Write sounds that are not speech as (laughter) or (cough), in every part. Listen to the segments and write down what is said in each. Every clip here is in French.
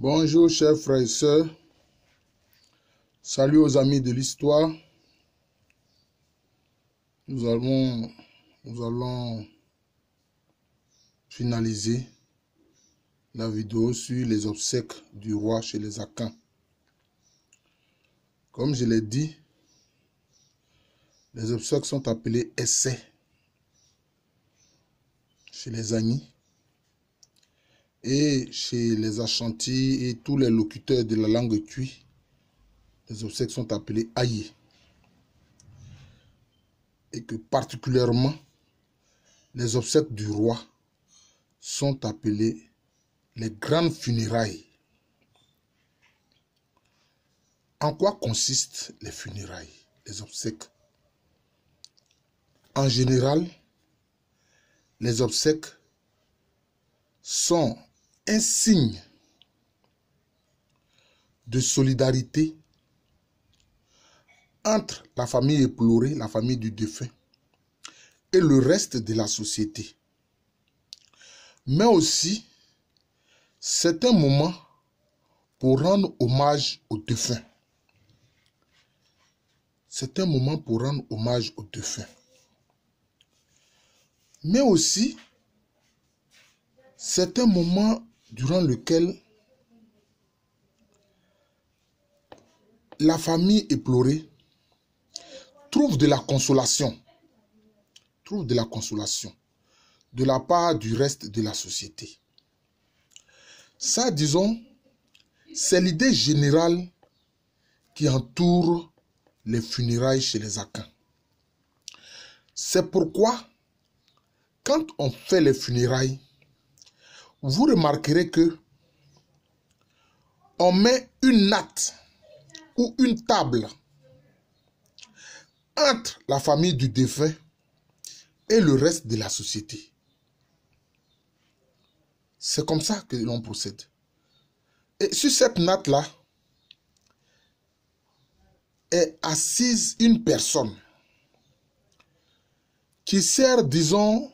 Bonjour chers frères et sœurs. Salut aux amis de l'histoire. Nous allons, nous allons finaliser la vidéo sur les obsèques du roi chez les Akans. Comme je l'ai dit, les obsèques sont appelées essais chez les Amis et chez les achanti et tous les locuteurs de la langue Cui, les obsèques sont appelés aïe. Et que particulièrement, les obsèques du roi sont appelées les grandes funérailles. En quoi consistent les funérailles, les obsèques En général, les obsèques sont un signe de solidarité entre la famille éplorée, la famille du défunt, et le reste de la société. Mais aussi, c'est un moment pour rendre hommage au défunt. C'est un moment pour rendre hommage au défunt. Mais aussi, c'est un moment durant lequel la famille éplorée trouve de la consolation, trouve de la consolation de la part du reste de la société. Ça, disons, c'est l'idée générale qui entoure les funérailles chez les Akins. C'est pourquoi, quand on fait les funérailles, vous remarquerez que on met une natte ou une table entre la famille du défunt et le reste de la société. C'est comme ça que l'on procède. Et sur cette natte-là est assise une personne qui sert, disons,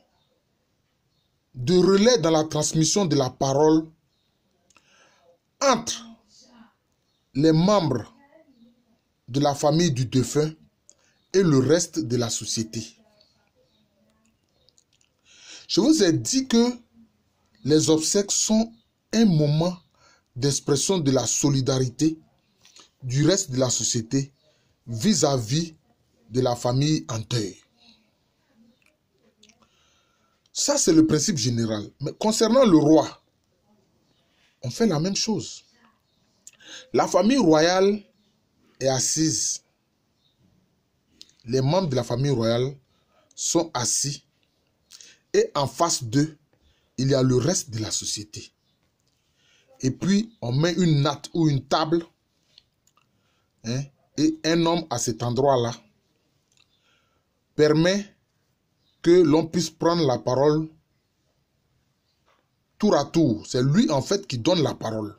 de relais dans la transmission de la parole entre les membres de la famille du défunt et le reste de la société. Je vous ai dit que les obsèques sont un moment d'expression de la solidarité du reste de la société vis-à-vis de la famille en ça, c'est le principe général. Mais concernant le roi, on fait la même chose. La famille royale est assise. Les membres de la famille royale sont assis. Et en face d'eux, il y a le reste de la société. Et puis, on met une natte ou une table. Hein, et un homme à cet endroit-là permet que l'on puisse prendre la parole tour à tour. C'est lui en fait qui donne la parole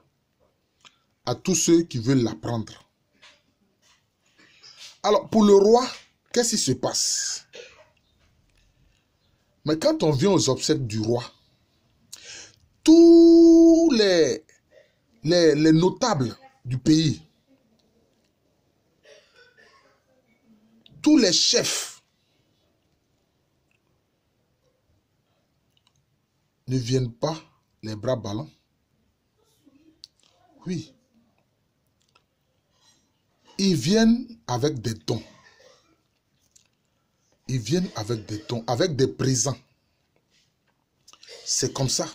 à tous ceux qui veulent la prendre. Alors pour le roi, qu'est-ce qui se passe Mais quand on vient aux obsèques du roi, tous les, les, les notables du pays, tous les chefs ne viennent pas les bras ballants. Oui. Ils viennent avec des dons. Ils viennent avec des dons, avec des présents. C'est comme ça.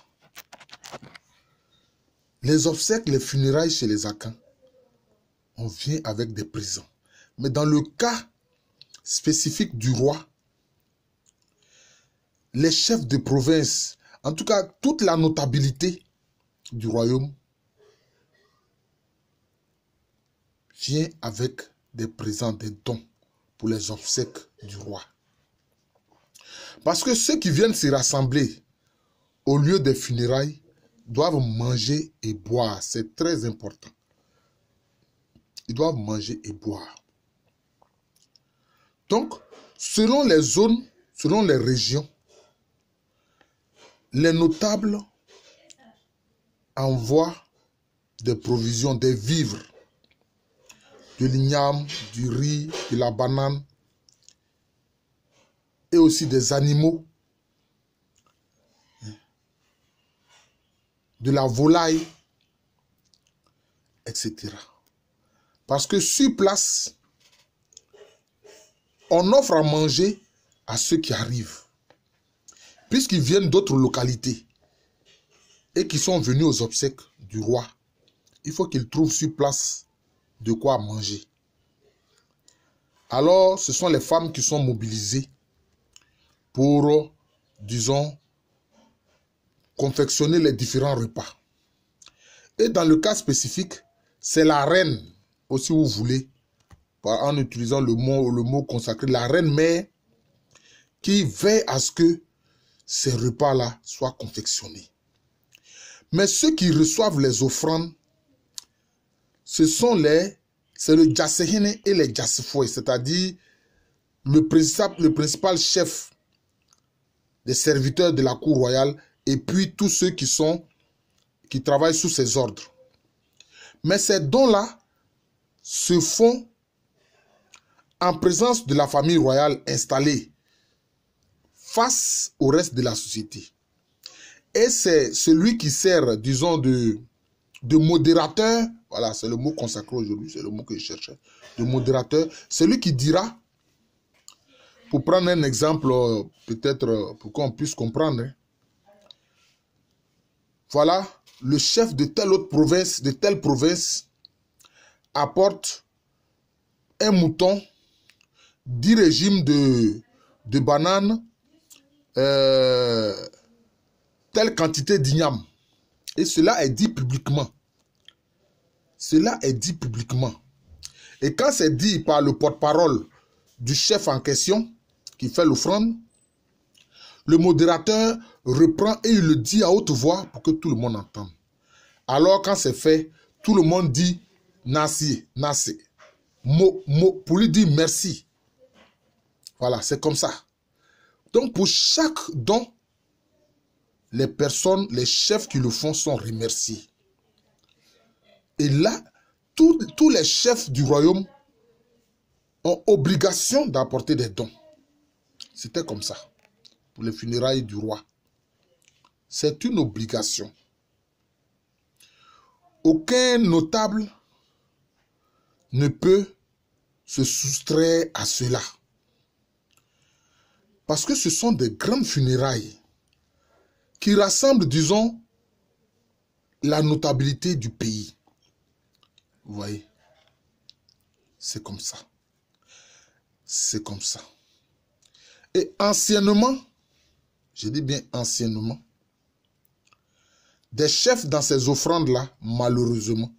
Les obsèques, les funérailles chez les Akans, on vient avec des présents. Mais dans le cas spécifique du roi, les chefs de province en tout cas, toute la notabilité du royaume vient avec des présents, des dons pour les obsèques du roi. Parce que ceux qui viennent se rassembler au lieu des funérailles doivent manger et boire. C'est très important. Ils doivent manger et boire. Donc, selon les zones, selon les régions, les notables envoient des provisions, des vivres, de l'igname, du riz, de la banane et aussi des animaux, hein, de la volaille, etc. Parce que sur place, on offre à manger à ceux qui arrivent puisqu'ils viennent d'autres localités et qui sont venus aux obsèques du roi, il faut qu'ils trouvent sur place de quoi manger. Alors, ce sont les femmes qui sont mobilisées pour, disons, confectionner les différents repas. Et dans le cas spécifique, c'est la reine, aussi vous voulez, en utilisant le mot, le mot consacré, la reine mère, qui veille à ce que ces repas-là soient confectionnés. Mais ceux qui reçoivent les offrandes, ce sont les, c'est le Jasehine et les c'est-à-dire le principal, le principal chef des serviteurs de la cour royale et puis tous ceux qui sont, qui travaillent sous ses ordres. Mais ces dons-là se font en présence de la famille royale installée face au reste de la société. Et c'est celui qui sert, disons, de, de modérateur, voilà, c'est le mot consacré aujourd'hui, c'est le mot que je cherchais, de modérateur, celui qui dira, pour prendre un exemple, euh, peut-être euh, pour qu'on puisse comprendre, hein. voilà, le chef de telle autre province, de telle province, apporte un mouton, dix régimes de, de bananes, euh, telle quantité d'igname. Et cela est dit publiquement. Cela est dit publiquement. Et quand c'est dit par le porte-parole du chef en question qui fait l'offrande, le modérateur reprend et il le dit à haute voix pour que tout le monde entende. Alors quand c'est fait, tout le monde dit Nasi, Nasi. pour lui dire merci. Voilà, c'est comme ça. Donc pour chaque don, les personnes, les chefs qui le font sont remerciés. Et là, tous, tous les chefs du royaume ont obligation d'apporter des dons. C'était comme ça pour les funérailles du roi. C'est une obligation. Aucun notable ne peut se soustraire à cela. Parce que ce sont des grandes funérailles qui rassemblent, disons, la notabilité du pays. Vous voyez C'est comme ça. C'est comme ça. Et anciennement, je dis bien anciennement, des chefs dans ces offrandes-là, malheureusement,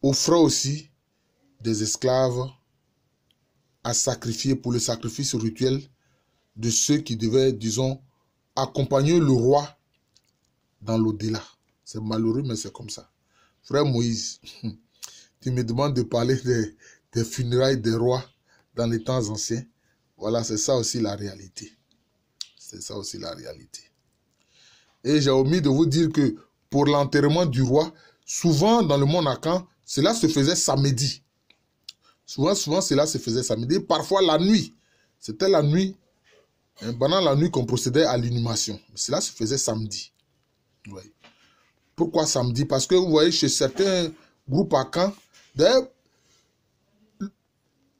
offraient aussi des esclaves à sacrifier pour le sacrifice rituel de ceux qui devaient, disons, accompagner le roi dans l'au-delà. C'est malheureux, mais c'est comme ça. Frère Moïse, (laughs) tu me demandes de parler des, funérailles des rois dans les temps anciens. Voilà, c'est ça aussi la réalité. C'est ça aussi la réalité. Et j'ai omis de vous dire que pour l'enterrement du roi, souvent dans le monde cela se faisait samedi. Souvent, souvent, cela se faisait samedi. Parfois, la nuit. C'était la nuit, hein, pendant la nuit qu'on procédait à l'inhumation. Cela se faisait samedi. Pourquoi samedi Parce que vous voyez, chez certains groupes à camp,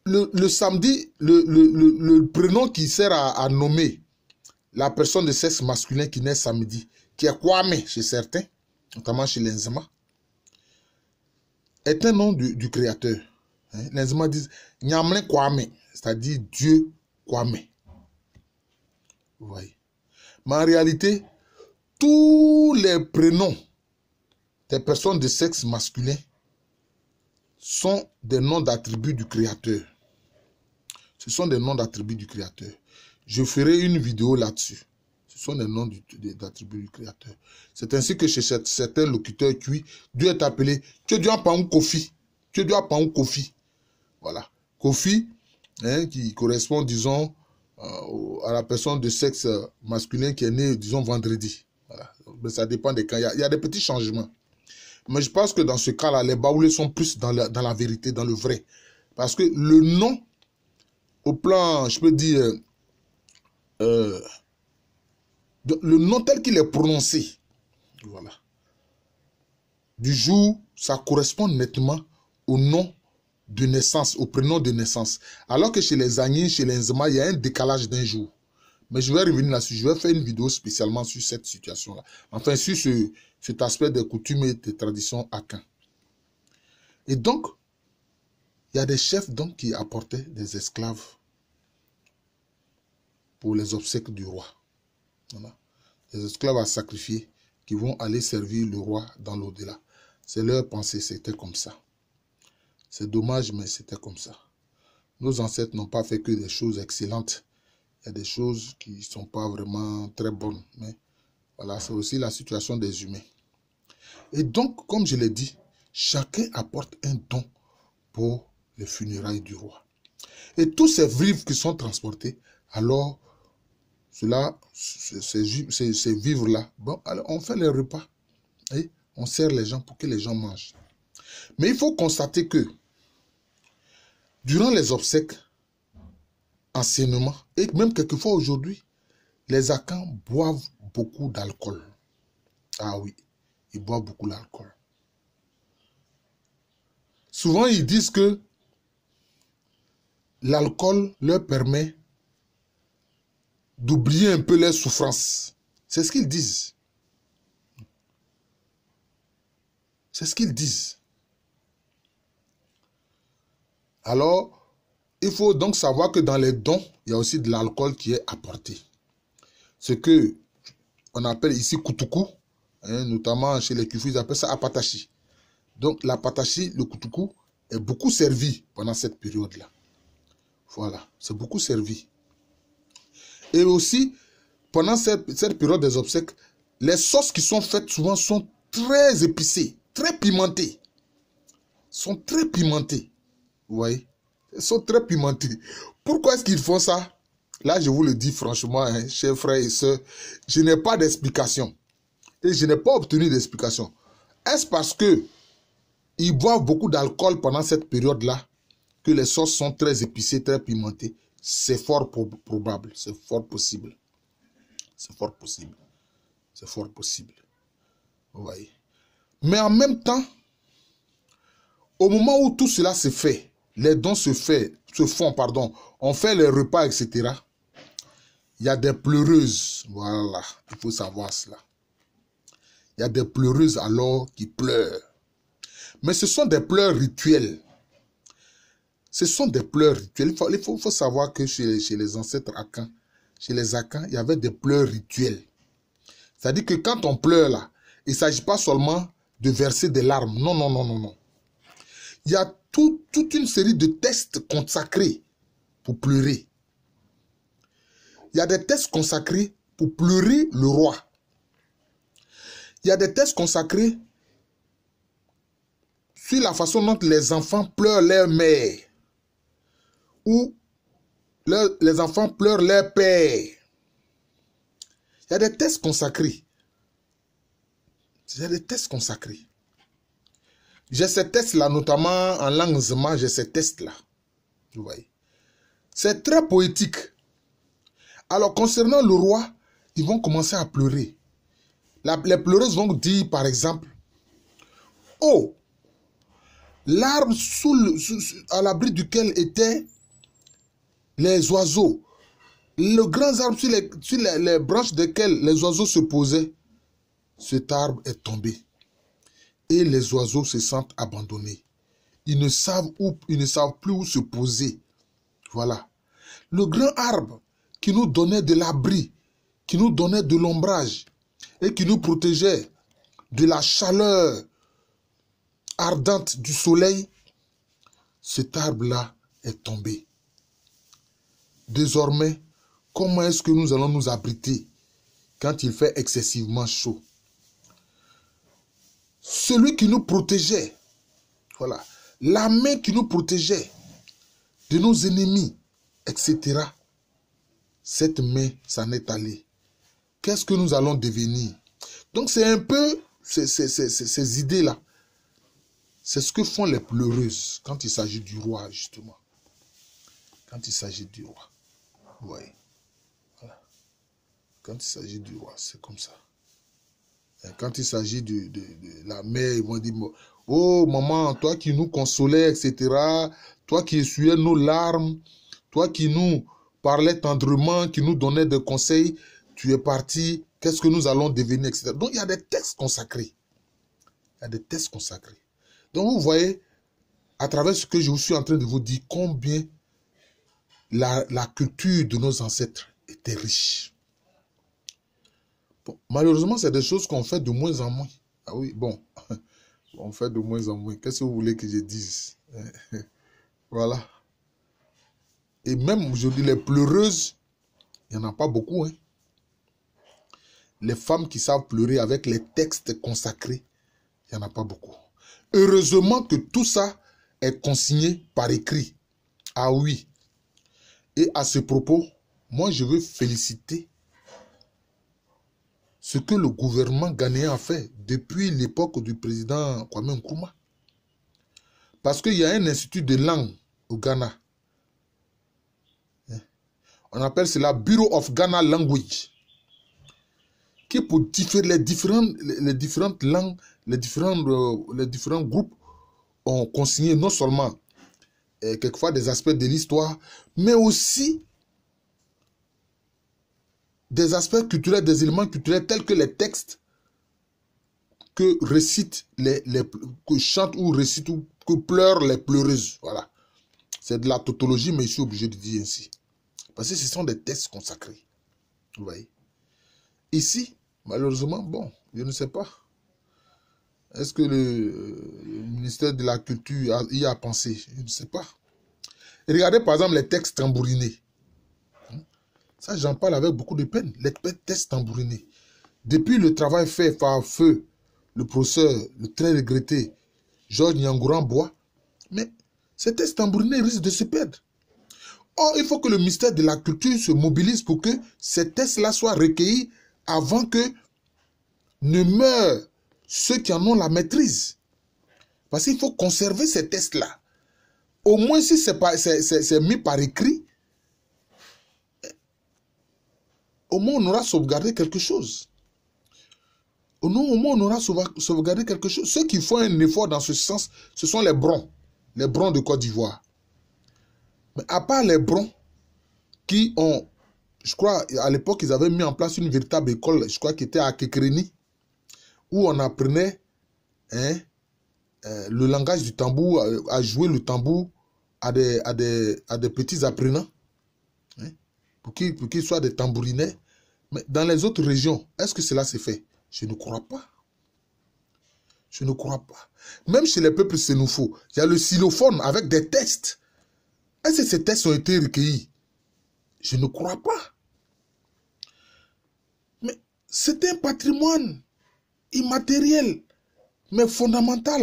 le, samedi, le, prénom qui sert à, nommer la personne de sexe masculin qui naît samedi, qui est Kwame chez certains, notamment chez les l'Enzema, est un nom du Créateur. Hein? Les gens disent Kwame, c'est-à-dire Dieu Kwame. Vous voyez. Mais en réalité, tous les prénoms des personnes de sexe masculin sont des noms d'attributs du Créateur. Ce sont des noms d'attributs du Créateur. Je ferai une vidéo là-dessus. Ce sont des noms d'attributs du Créateur. C'est ainsi que chez certains locuteurs Dieu est appelé Tu dois pas un Kofi. Tu dois pas un Kofi. Voilà. Kofi, hein, qui correspond, disons, euh, à la personne de sexe euh, masculin qui est née, disons, vendredi. Mais ça dépend des cas. Il y, a, des petits changements. Mais je pense que dans ce cas-là, les baoulés sont plus dans la, vérité, dans le vrai. Parce que le nom, au plan, je peux dire, euh, le nom tel qu'il est prononcé, voilà, du jour, ça correspond nettement au nom de naissance, au prénom de naissance. Alors que chez les Agni, chez les Nzema, il y a un décalage d'un jour. Mais je vais revenir là-dessus. Je vais faire une vidéo spécialement sur cette situation-là. Enfin, sur cet aspect des coutumes et des traditions akan. Et donc, il y a des chefs donc qui apportaient des esclaves pour les obsèques du roi. Voilà. Des esclaves à sacrifier qui vont aller servir le roi dans l'au-delà. C'est leur pensée, c'était comme ça. C'est dommage, mais c'était comme ça. Nos ancêtres n'ont pas fait que des choses excellentes. Il y a des choses qui ne sont pas vraiment très bonnes. Mais voilà, c'est aussi la situation des humains. Et donc, comme je l'ai dit, chacun apporte un don pour les funérailles du roi. Et tous ces vivres qui sont transportés, alors, cela, ces, vivres-là, bon, alors on fait les repas et on sert les gens pour que les gens mangent. Mais il faut constater que Durant les obsèques, anciennement, et même quelquefois aujourd'hui, les Akans boivent beaucoup d'alcool. Ah oui, ils boivent beaucoup d'alcool. Souvent, ils disent que l'alcool leur permet d'oublier un peu leurs souffrances. C'est ce qu'ils disent. C'est ce qu'ils disent. Alors, il faut donc savoir que dans les dons, il y a aussi de l'alcool qui est apporté. Ce que on appelle ici kutuku, hein, notamment chez les kufus, ils appellent ça apatachi. Donc, l'apatachi, le kutuku, est beaucoup servi pendant cette période-là. Voilà, c'est beaucoup servi. Et aussi, pendant cette, cette période des obsèques, les sauces qui sont faites souvent sont très épicées, très pimentées. Sont très pimentées. Vous voyez Ils sont très pimentés. Pourquoi est-ce qu'ils font ça Là, je vous le dis franchement, hein, chers frères et sœurs, je n'ai pas d'explication. Et je n'ai pas obtenu d'explication. Est-ce parce que ils boivent beaucoup d'alcool pendant cette période-là que les sauces sont très épicées, très pimentées C'est fort probable, c'est fort possible. C'est fort possible. C'est fort possible. Vous voyez. Mais en même temps, au moment où tout cela se fait, les dons se, fait, se font, pardon, on fait les repas, etc. Il y a des pleureuses, voilà, il faut savoir cela. Il y a des pleureuses alors qui pleurent. Mais ce sont des pleurs rituels. Ce sont des pleurs rituels. Il faut, savoir que chez, les ancêtres Akans, chez les Akans, il y avait des pleurs rituels. C'est-à-dire que quand on pleure là, il ne s'agit pas seulement de verser des larmes. Non, non, non, non, non. Il y a toute une série de tests consacrés pour pleurer. Il y a des tests consacrés pour pleurer le roi. Il y a des tests consacrés sur la façon dont les enfants pleurent leur mère ou les enfants pleurent leur père. Il y a des tests consacrés. Il y a des tests consacrés. J'ai ces tests là notamment en langue zema, j'ai ces tests là Vous voyez. C'est très poétique. Alors, concernant le roi, ils vont commencer à pleurer. les pleureuses vont dire, par exemple, Oh, l'arbre à l'abri duquel étaient les oiseaux, le grand arbre sur les, les branches desquelles les oiseaux se posaient, cet arbre est tombé et les oiseaux se sentent abandonnés. Ils ne savent, où, ils ne savent plus où se poser. Voilà. Le grand arbre qui nous donnait de l'abri, qui nous donnait de l'ombrage et qui nous protégeait de la chaleur ardente du soleil, cet arbre-là est tombé. Désormais, comment est-ce que nous allons nous abriter quand il fait excessivement chaud celui qui nous protégeait, voilà, la main qui nous protégeait de nos ennemis, etc. Cette main s'en est allée. Qu'est-ce que nous allons devenir Donc c'est un peu ces, ces, idées-là. C'est ce que font les pleureuses quand il s'agit du roi, justement. Quand il s'agit du roi. Oui. Voilà. Quand il s'agit du roi, c'est comme ça. Euh, quand il s'agit de, la mère, ils vont dire Oh maman, toi qui nous consolais, etc. Toi qui essuyais nos larmes, toi qui nous parlais tendrement, qui nous donnais des conseils, tu es parti, qu'est-ce que nous allons devenir, etc. Donc il y a des textes consacrés. Il y a des textes consacrés. Donc vous voyez, à travers ce que je suis en train de vous dire, combien la culture de nos ancêtres était riche malheureusement, c'est des choses qu'on fait de moins en moins. Ah oui, bon, (laughs) on fait de moins en moins. Qu'est-ce que vous voulez que je dise (laughs) Voilà. Et même, je dis, les pleureuses, il n'y en a pas beaucoup. Hein. Les femmes qui savent pleurer avec les textes consacrés, il n'y en a pas beaucoup. Heureusement que tout ça est consigné par écrit. Ah oui. Et à ce propos, moi, je veux féliciter ce que le gouvernement ghanéen a fait depuis l'époque du président Kwame Nkrumah. Parce qu'il y a un institut de langue au Ghana. Hein? On appelle cela Bureau of Ghana Language, qui pour les différentes, les différentes langues, les différents, euh, les différents groupes ont consigné non seulement euh, quelquefois des aspects de l'histoire, mais aussi des aspects culturels, des éléments culturels tels que les textes que récitent les, que chantent ou récitent ou que pleurent les pleureuses. Voilà. C'est de la tautologie, mais je suis obligé de dire ainsi. Parce que ce sont des textes consacrés. Vous voyez. Ici, malheureusement, bon, je ne sais pas. Est-ce que le, ministère de la Culture y a pensé Je ne sais pas. regardez par exemple les textes tambourinés. Ça, j'en parle avec beaucoup de peine. les tests tambourinés. Depuis le travail fait par feu, le professeur, le très regretté Georges Nyangouran Bois, mais ces tests tambourinés risquent de se perdre. Or, il faut que le ministère de la Culture se mobilise pour que ces tests-là soient recueillis avant que ne meurent ceux qui en ont la maîtrise. Parce qu'il faut conserver ces tests-là. Au moins, si c'est mis par écrit, au moins on aura sauvegardé quelque chose. Au moins on aura sauvegardé quelque chose. Ceux qui font un effort dans ce sens, ce sont les brons, les brons de Côte d'Ivoire. Mais à part les brons qui ont, je crois, à l'époque, ils avaient mis en place une véritable école, je crois, qui était à Kekreni, où on apprenait hein, euh, le langage du tambour, à, jouer le tambour à des, à à des petits apprenants. Hein pour qu'ils soient des tambourinets. Mais dans les autres régions, est-ce que cela s'est fait Je ne crois pas. Je ne crois pas. Même chez les peuples faux. il y a le xylophone avec des tests. Est-ce que ces textes ont été recueillis Je ne crois pas. Mais c'est un patrimoine immatériel, mais fondamental.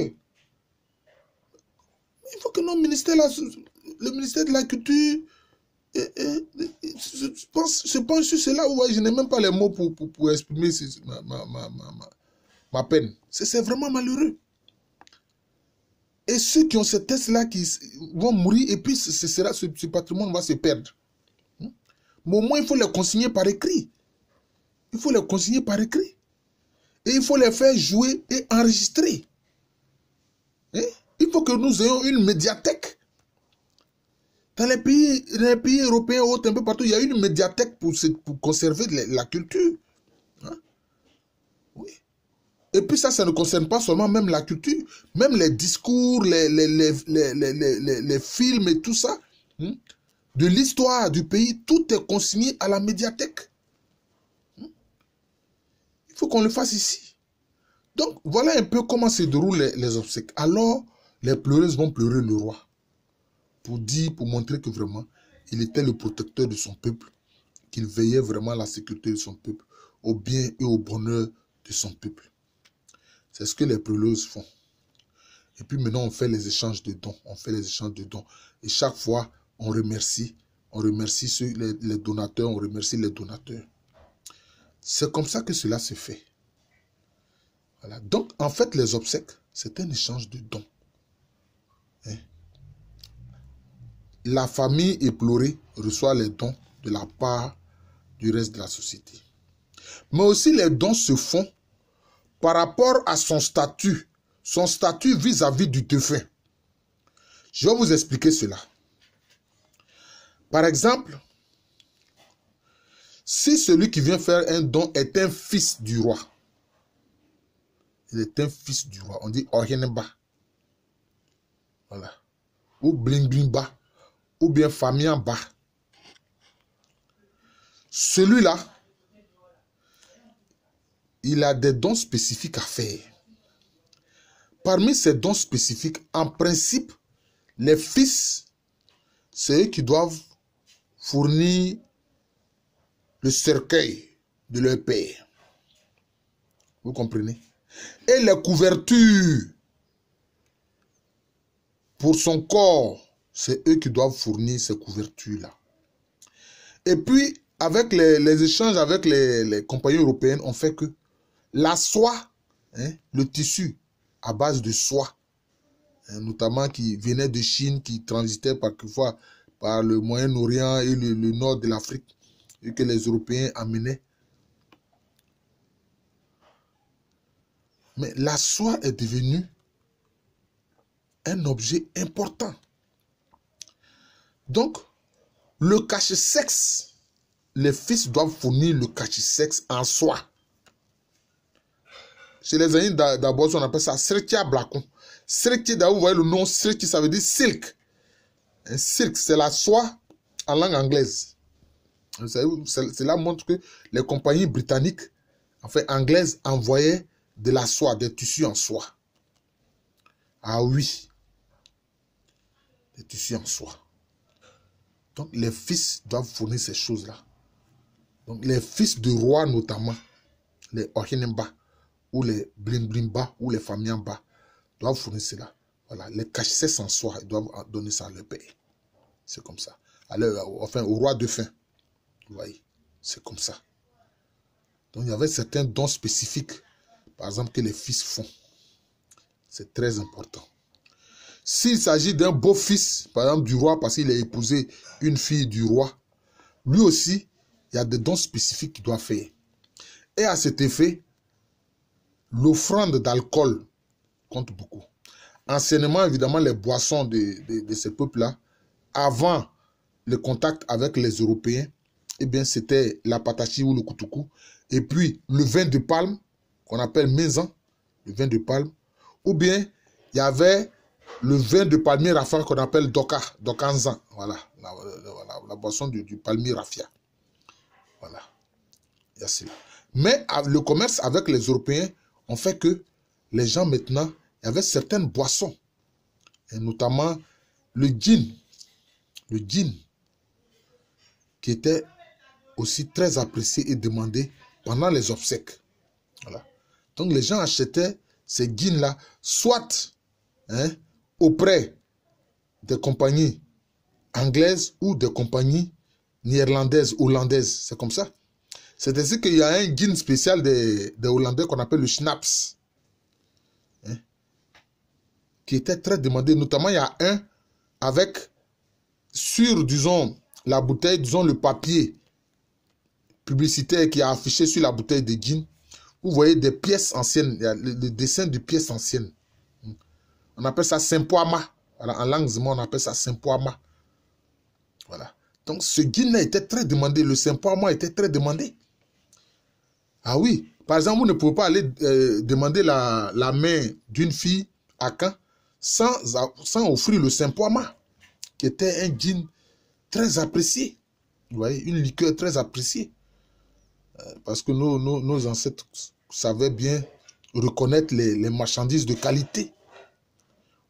Il faut que nos ministères, le ministère de la Culture, je, pense, je pense sur cela, ouais, je n'ai même pas les mots pour, pour, exprimer ma, peine. C'est vraiment malheureux. Et ceux qui ont ce test-là qui vont mourir, et puis ce, sera, ce, patrimoine va se perdre. Hmm? au moins, il faut les consigner par écrit. Il faut les consigner par écrit. Et il faut les faire jouer et enregistrer. Hein? Il faut que nous ayons une médiathèque dans les pays, les européens, autres, un peu partout, il y a une médiathèque pour, pour conserver la culture. Hein. Oui. Et puis ça, ça ne concerne pas seulement même la culture, même les discours, les, les, films et tout ça, hein. de l'histoire du pays, tout est consigné à la médiathèque. Hein. Il faut qu'on le fasse ici. Donc voilà un peu comment se déroulent les, obsèques. Alors, les pleureuses vont pleurer le roi pour dire, pour montrer que vraiment, il était le protecteur de son peuple, qu'il veillait vraiment à la sécurité de son peuple, au bien et au bonheur de son peuple. C'est ce que les brûleuses font. Et puis maintenant, on fait les échanges de dons. On fait les échanges de dons. Et chaque fois, on remercie. On remercie les, donateurs. On remercie les donateurs. C'est comme ça que cela se fait. Voilà. Donc, en fait, les obsèques, c'est un échange de dons. Hein? La famille éplorée reçoit les dons de la part du reste de la société. Mais aussi les dons se font par rapport à son statut, son statut vis-à-vis du défunt. Je vais vous expliquer cela. Par exemple, si celui qui vient faire un don est un fils du roi, il est un fils du roi, on dit Orienba. Voilà. Ou Bling Bling ou bien famille en bas. Celui-là, il a des dons spécifiques à faire. Parmi ces dons spécifiques, en principe, les fils, c'est eux qui doivent fournir le cercueil de leur père. Vous comprenez Et la couverture. pour son corps c'est eux qui doivent fournir ces couvertures-là. Et puis, avec les, échanges avec les, compagnies européennes, on fait que la soie, hein, le tissu à base de soie, hein, notamment qui venait de Chine, qui transitait parfois par le Moyen-Orient et le nord de l'Afrique, et que les Européens amenaient, Mais la soie est devenue un objet important. Donc, le cache-sexe, les fils doivent fournir le cache-sexe en soi. Chez les Aïns d'abord, on appelle ça Sretia Blacon. Sretia, vous voyez le nom Sretia, ça veut dire silk. Un silk, c'est la soie en langue anglaise. cela montre que les compagnies britanniques, en fait anglaises, envoyaient de la soie, des tissus en soie. Ah oui, des tissus en soie. Donc les fils doivent fournir ces choses-là. Donc les fils du roi notamment, les Ohinemba ou les Blimblimba ou les Famiamba doivent fournir cela. Voilà, les cachets sans soi, ils doivent donner ça à leur père. C'est comme ça. Alors, enfin, au roi de fin. Vous voyez, c'est comme ça. Donc il y avait certains dons spécifiques, par exemple, que les fils font. C'est très important. S'il s'agit d'un beau-fils, par exemple, du roi, parce qu'il a épousé une fille du roi, lui aussi, il y a des dons spécifiques qu'il doit faire. Et à cet effet, l'offrande d'alcool compte beaucoup. Enseignement, évidemment, les boissons de, de, de ces peuples-là, avant le contact avec les Européens, eh bien, c'était la patachi ou le kutuku. Et puis, le vin de palme, qu'on appelle maison, le vin de palme. Ou bien, il y avait le vin de palmier rafia qu'on appelle Doka, Dokanzan. Voilà, la, boisson du, palmier Voilà. Mais ah, le commerce avec les Européens ont fait que les gens maintenant, avaient y certaines boissons, et notamment le gin, le gin, qui était aussi très apprécié et demandé pendant les obsèques. Voilà. Donc les gens achetaient ces gins-là, soit hein, auprès des compagnies anglaises ou des compagnies néerlandaises, hollandaises. C'est comme ça. C'est ainsi qu'il y a un gin spécial des, Hollandais qu'on appelle le schnapps, hein, qui était très demandé. Notamment, il y a un avec, sur, disons, la bouteille, disons, le papier publicitaire qui est affiché sur la bouteille de gin. Vous voyez des pièces anciennes, le, le dessin de pièces anciennes. On appelle ça Simpoama. Voilà, en langue on appelle ça Simpoama. Voilà. Donc, ce Gin là était très demandé. Le Poima était très demandé. Ah oui. Par exemple, vous ne pouvez pas aller euh, demander la, main d'une fille à Caen sans, offrir le Poima, qui était un gin très apprécié. Vous voyez, une liqueur très appréciée. Euh, parce que nos, nos, ancêtres savaient bien reconnaître les, marchandises de qualité.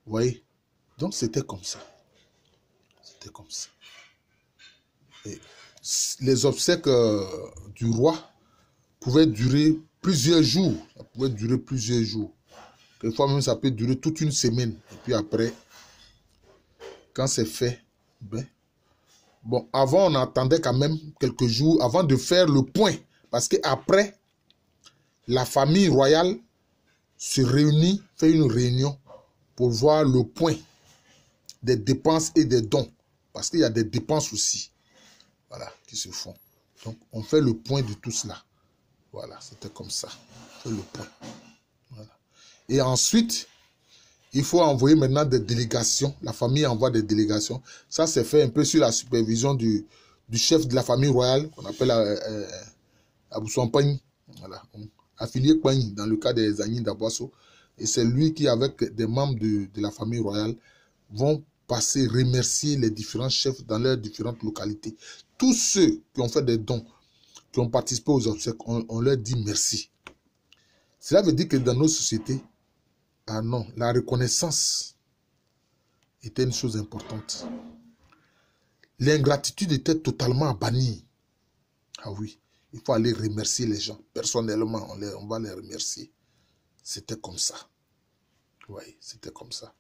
Vous voyez Donc c'était comme ça. C'était comme ça. les obsèques euh, du roi pouvaient durer plusieurs jours. Ça pouvait durer plusieurs jours. Quelquefois même, ça peut durer toute une semaine. Et puis après, quand c'est fait, ben, bon, avant, on attendait quand même quelques jours avant de faire le point. Parce que après la famille royale se réunit, fait une réunion pour voir le point des dépenses et des dons. Parce qu'il y a des dépenses aussi voilà, qui se font. Donc, on fait le point de tout cela. Voilà, c'était comme ça. le point. Et ensuite, il faut envoyer maintenant des délégations. La famille envoie des délégations. Ça, c'est fait un peu sur la supervision du, chef de la famille royale, qu'on appelle euh, euh Voilà. Affilié dans le cas des Agnes d'Aboisseau. Et c'est lui qui, avec des membres de, la famille royale, vont passer remercier les différents chefs dans leurs différentes localités. Tous ceux qui ont fait des dons, qui ont participé aux obsèques, on, leur dit merci. Cela veut dire que dans nos sociétés, ah non, la reconnaissance était une chose importante. L'ingratitude était totalement bannie. Ah oui, il faut aller remercier les gens. Personnellement, on va les remercier. C'était comme ça. Oui, c'était comme ça.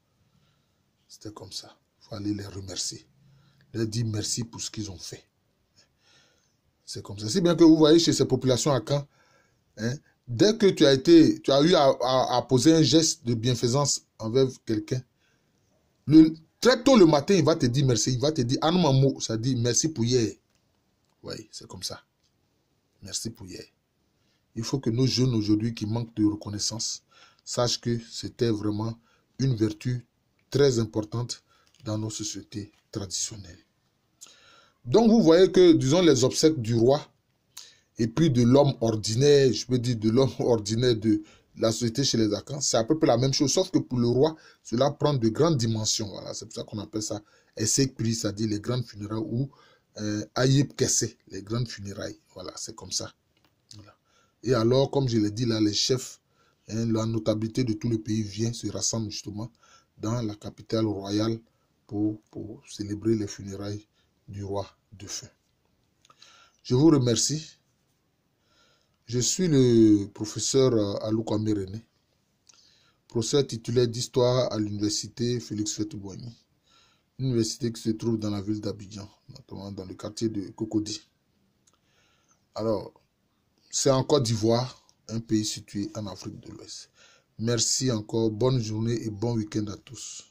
C'était comme ça. Il faut aller les remercier. Les dire merci pour ce qu'ils ont fait. C'est comme ça. Si bien que vous voyez chez ces populations à Caen, hein, dès que tu as été, tu as eu à, poser un geste de bienfaisance envers quelqu'un, très tôt le matin, il va te dire merci. Il va te dire, Anmamo, ça dit merci pour hier. Oui, c'est comme ça. Merci pour hier. Il faut que nos jeunes aujourd'hui qui manquent de reconnaissance sachent que c'était vraiment une vertu très importante dans nos sociétés traditionnelles. Donc vous voyez que, disons, les obsèques du roi et puis de l'homme ordinaire, je peux dire de l'homme (laughs) ordinaire de la société chez les Akans, c'est à peu près la même chose, sauf que pour le roi, cela prend de grandes dimensions. Voilà, c'est pour ça qu'on appelle ça pri c'est-à-dire les grandes funérailles ou euh, Ayib les grandes funérailles. Voilà, c'est comme ça. Voilà. Et alors, comme je l'ai dit là, les chefs, hein, la notabilité de tout le pays vient, se rassemble justement dans la capitale royale pour, célébrer les funérailles du roi de fin. Je vous remercie. Je suis le professeur euh, Alou René, professeur titulaire d'histoire à l'université Félix Fetouboigny, université qui se trouve dans la ville d'Abidjan, notamment dans le quartier de Cocody. Alors, c'est en Côte d'Ivoire, un pays situé en Afrique de l'Ouest. Merci encore, bonne journée et bon week-end à tous.